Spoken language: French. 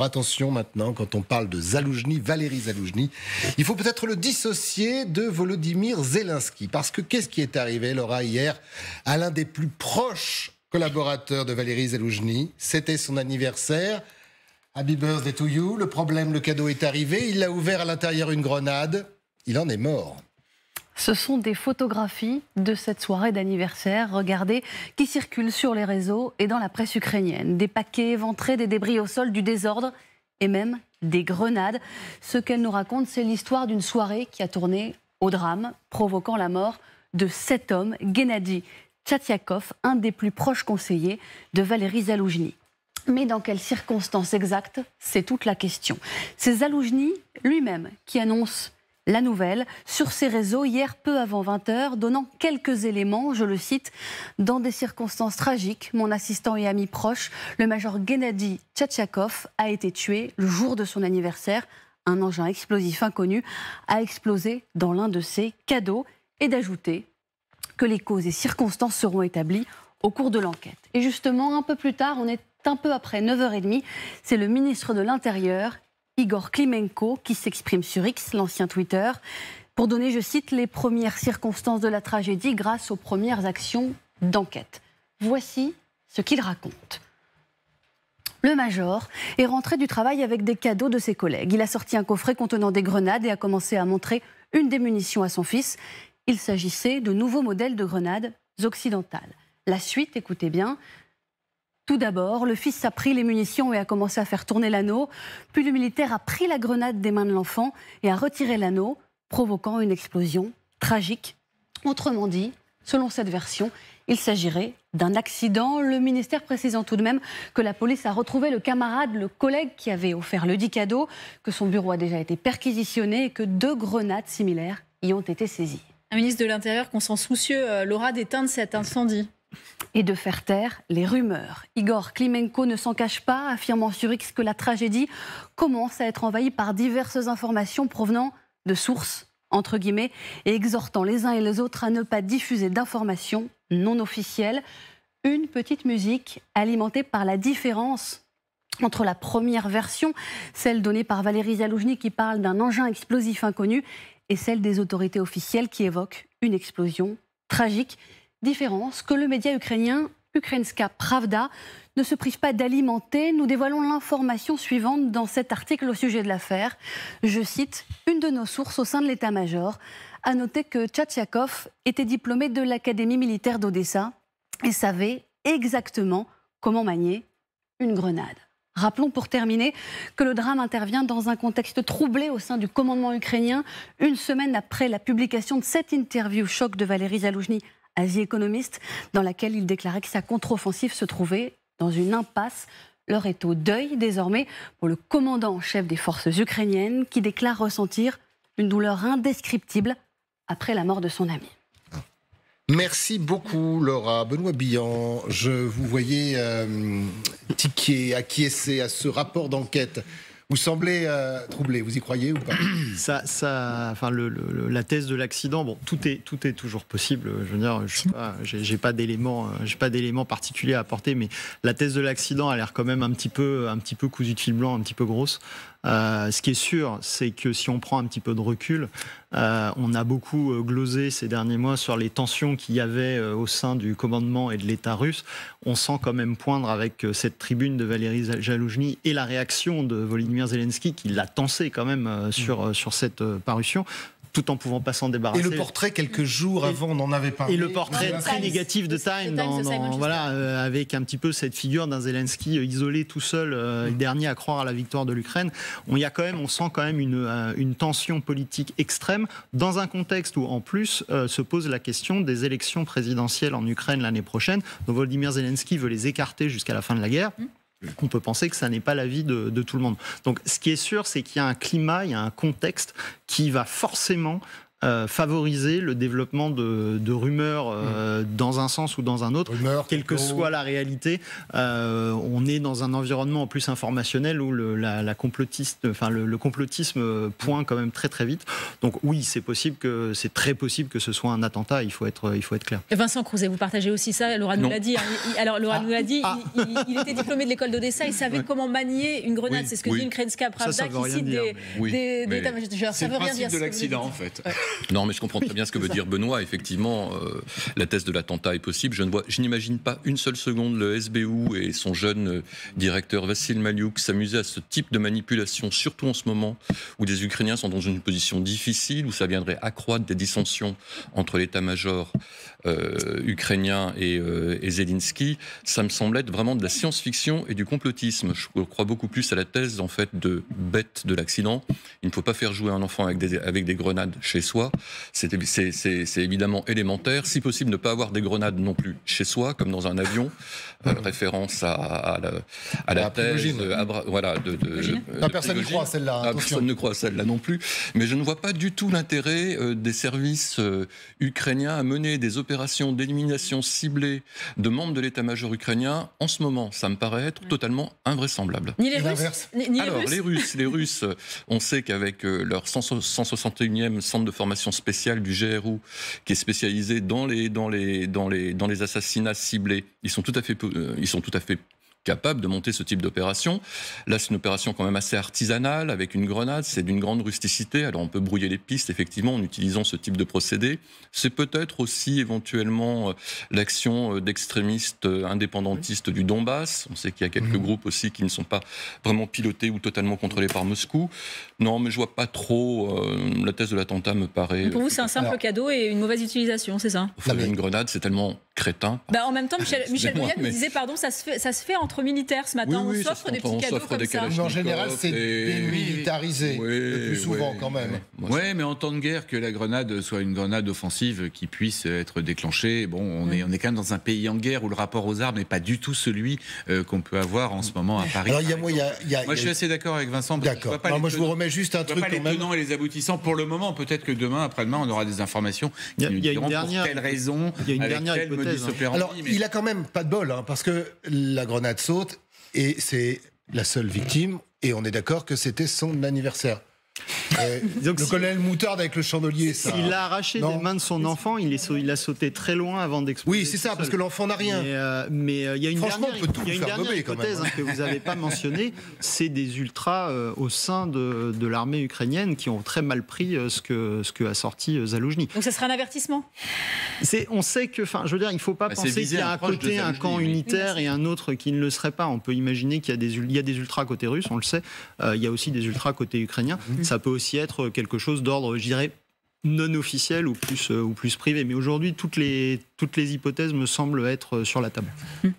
Attention maintenant, quand on parle de Zaloujny, Valérie Zaloujny, il faut peut-être le dissocier de Volodymyr Zelensky. Parce que qu'est-ce qui est arrivé, Laura, hier, à l'un des plus proches collaborateurs de Valérie Zaloujny C'était son anniversaire. Happy birthday to you. Le problème, le cadeau est arrivé. Il a ouvert à l'intérieur une grenade. Il en est mort. Ce sont des photographies de cette soirée d'anniversaire, regardez, qui circulent sur les réseaux et dans la presse ukrainienne. Des paquets éventrés, des débris au sol, du désordre et même des grenades. Ce qu'elle nous raconte, c'est l'histoire d'une soirée qui a tourné au drame, provoquant la mort de cet homme, Gennady Tchatiakov, un des plus proches conseillers de Valérie Zaloujny. Mais dans quelles circonstances exactes C'est toute la question. C'est Zaloujny lui-même qui annonce la nouvelle sur ses réseaux hier peu avant 20h, donnant quelques éléments, je le cite, dans des circonstances tragiques, mon assistant et ami proche, le major Gennady Tchatchakov, a été tué le jour de son anniversaire. Un engin explosif inconnu a explosé dans l'un de ses cadeaux et d'ajouter que les causes et circonstances seront établies au cours de l'enquête. Et justement, un peu plus tard, on est un peu après 9h30, c'est le ministre de l'Intérieur Igor Klimenko, qui s'exprime sur X, l'ancien Twitter, pour donner, je cite, les premières circonstances de la tragédie grâce aux premières actions d'enquête. Voici ce qu'il raconte. Le major est rentré du travail avec des cadeaux de ses collègues. Il a sorti un coffret contenant des grenades et a commencé à montrer une des munitions à son fils. Il s'agissait de nouveaux modèles de grenades occidentales. La suite, écoutez bien, tout d'abord, le fils a pris les munitions et a commencé à faire tourner l'anneau. Puis le militaire a pris la grenade des mains de l'enfant et a retiré l'anneau, provoquant une explosion tragique. Autrement dit, selon cette version, il s'agirait d'un accident, le ministère précisant tout de même que la police a retrouvé le camarade, le collègue qui avait offert le dit cadeau, que son bureau a déjà été perquisitionné et que deux grenades similaires y ont été saisies. Un ministre de l'Intérieur qu'on s'en soucieux, euh, Laura, d'éteindre cet incendie et de faire taire les rumeurs. Igor Klimenko ne s'en cache pas, affirmant sur X que la tragédie commence à être envahie par diverses informations provenant de sources, entre guillemets, et exhortant les uns et les autres à ne pas diffuser d'informations non officielles. Une petite musique alimentée par la différence entre la première version, celle donnée par Valérie Zaloujny qui parle d'un engin explosif inconnu, et celle des autorités officielles qui évoquent une explosion tragique différence que le média ukrainien Ukrainska Pravda ne se prive pas d'alimenter. Nous dévoilons l'information suivante dans cet article au sujet de l'affaire. Je cite une de nos sources au sein de l'état-major. A noter que Tchatchakov était diplômé de l'Académie militaire d'Odessa et savait exactement comment manier une grenade. Rappelons pour terminer que le drame intervient dans un contexte troublé au sein du commandement ukrainien, une semaine après la publication de cette interview choc de Valérie Zaloujny Asie économiste, dans laquelle il déclarait que sa contre-offensive se trouvait dans une impasse. L'heure est au deuil désormais pour le commandant en chef des forces ukrainiennes qui déclare ressentir une douleur indescriptible après la mort de son ami. Merci beaucoup Laura. Benoît Billan, je vous voyais euh, tiquer, acquiescer à ce rapport d'enquête vous semblez euh, troublé, vous y croyez ou pas ça, ça, enfin, le, La thèse de l'accident, bon, tout est, tout est toujours possible. Je veux dire, je n'ai pas, d'éléments, euh, j'ai pas d'éléments particuliers à apporter, mais la thèse de l'accident a l'air quand même un petit peu, un petit peu cousue de fil blanc, un petit peu grosse. Euh, ce qui est sûr, c'est que si on prend un petit peu de recul, on a beaucoup glosé ces derniers mois sur les tensions qu'il y avait au sein du commandement et de l'État russe. On sent quand même poindre avec cette tribune de Valérie Jaloujny et la réaction de Volodymyr Zelensky qui l'a tensé quand même euh, sur, mm. euh, sur cette euh, parution tout en pouvant pas s'en débarrasser. Et le portrait quelques jours avant, on n'en avait pas. Et le portrait très négatif de Time, voilà, avec un petit peu cette figure d'un Zelensky isolé tout seul, mm. dernier à croire à la victoire de l'Ukraine. On y a quand même, on sent quand même une, une tension politique extrême dans un contexte où en plus se pose la question des élections présidentielles en Ukraine l'année prochaine. Donc Volodymyr Zelensky veut les écarter jusqu'à la fin de la guerre. Mm on peut penser que ça n'est pas la vie de tout le monde. Donc ce qui est sûr, c'est qu'il y a un climat, il y a un contexte qui va forcément euh, favoriser le développement de, rumeurs euh, mm. dans un sens ou dans un autre, quelle que soit la réalité. Euh, on est dans un environnement en plus informationnel où le, la, complotiste, enfin, le, complotisme pointe quand même très très vite. Donc oui, c'est possible que c'est très possible que ce soit un attentat. Il faut être, il faut être clair. Vincent Crouzet, vous partagez aussi ça. Laura nous l'a dit. Hein. alors Laura ah. nous l'a dit. Ah. Il, était diplômé de l'école d'Odessa. Il savait comment manier une grenade. C'est ce que dit une Krenska Pravda des, mais... oui. veut rien dire. C'est le principe de l'accident en fait. Non, mais je comprends très bien ce que veut dire Benoît. Effectivement, euh, la thèse de l'attentat est possible. Je, ne vois, je n'imagine pas une seule seconde le SBU et son jeune euh, directeur Vassil Maliouk s'amuser à ce type de manipulation, surtout en ce moment où des Ukrainiens sont dans une position difficile, où ça viendrait accroître des dissensions entre l'état-major euh, ukrainien et, et, Zelensky. Ça me semble être vraiment de la science-fiction et du complotisme. Je crois beaucoup plus à la thèse en fait de bête de l'accident. Il ne faut pas faire jouer un enfant avec des, avec des grenades chez soi c'est évidemment élémentaire. Si possible, ne pas avoir des grenades non plus chez soi, comme dans un avion. Euh, mhm. référence à, à, la, thèse, euh, voilà, de, ah, personne ne croit celle-là. personne ne croit celle-là non plus. Mais je ne vois pas du tout l'intérêt euh, des services ukrainiens à mener des opérations d'élimination ciblée de membres de l'état-major ukrainien en ce moment. Ça me paraît être totalement invraisemblable. Ni les Russes. Alors les Russes, les Russes, on sait qu'avec leur 161e centre de formation spéciale du GRU qui est spécialisée dans les, dans les, dans les, dans les assassinats ciblés. Ils sont tout à fait, euh, ils sont tout à fait capable de monter ce type d'opération. Là, c'est une opération quand même assez artisanale, avec une grenade, c'est d'une grande rusticité, alors on peut brouiller les pistes, effectivement, en utilisant ce type de procédé. C'est peut-être aussi éventuellement euh, l'action euh, d'extrémistes euh, indépendantistes du Donbass. On sait qu'il y a quelques mhm. groupes aussi qui ne sont pas vraiment pilotés ou totalement contrôlés par Moscou. Non, mais je vois pas trop, la thèse de l'attentat me paraît... Pour vous, c'est un simple cadeau et une mauvaise utilisation, c'est ça Une grenade, c'est tellement crétin. Bah en même temps, Michel, Michel disait, pardon, ça se, fait, ça se fait entre militaires ce matin. on s'offre des petits cadeaux comme ça. en général, c'est militarisé, le plus souvent quand même. Oui, mais en temps de guerre, que la grenade soit une grenade offensive qui puisse être déclenchée, bon, on, est, on est quand même dans un pays en guerre où le rapport aux armes n'est pas du tout celui euh, qu'on peut avoir en ce moment à Paris. Alors, y a, moi, y a, moi, je suis assez d'accord avec Vincent. D'accord. Moi, je vous remets juste un truc. les tenants et les aboutissants pour le moment. Peut-être que demain, après-demain, on aura des informations qui nous diront pour quelle raison, avec quelle. Hein. Alors, il a quand même pas de bol, hein, parce que la grenade saute et c'est la seule victime. Et on est d'accord que c'était son anniversaire. Euh, Donc, le colonel Moutarde avec le chandelier, ça. S'il l'a arraché les des mains de son enfant, il, il a sauté très loin avant d'exploser. Oui, c'est ça, parce que l'enfant n'a rien. Mais euh, euh, il y a une dernière, une hypothèse hein. Hein, que vous n'avez pas mentionnée c'est des ultras au sein de, l'armée ukrainienne qui ont très mal pris ce, que, ce que a sorti Zaloujny. Donc, ça serait un avertissement On sait que, enfin, je veux dire, il ne faut pas bah, penser qu'il y a à côté un camp unitaire et un autre qui ne le serait pas. On peut imaginer qu'il y, a des, a des ultras côté russe, on le sait. il y a aussi des ultras côté ukrainien. Mhm. Ça peut aussi aussi être quelque chose d'ordre, je dirais, non officiel ou plus, euh, ou plus privé. Mais aujourd'hui, toutes les, toutes les hypothèses me semblent être euh, sur la table. Hmm.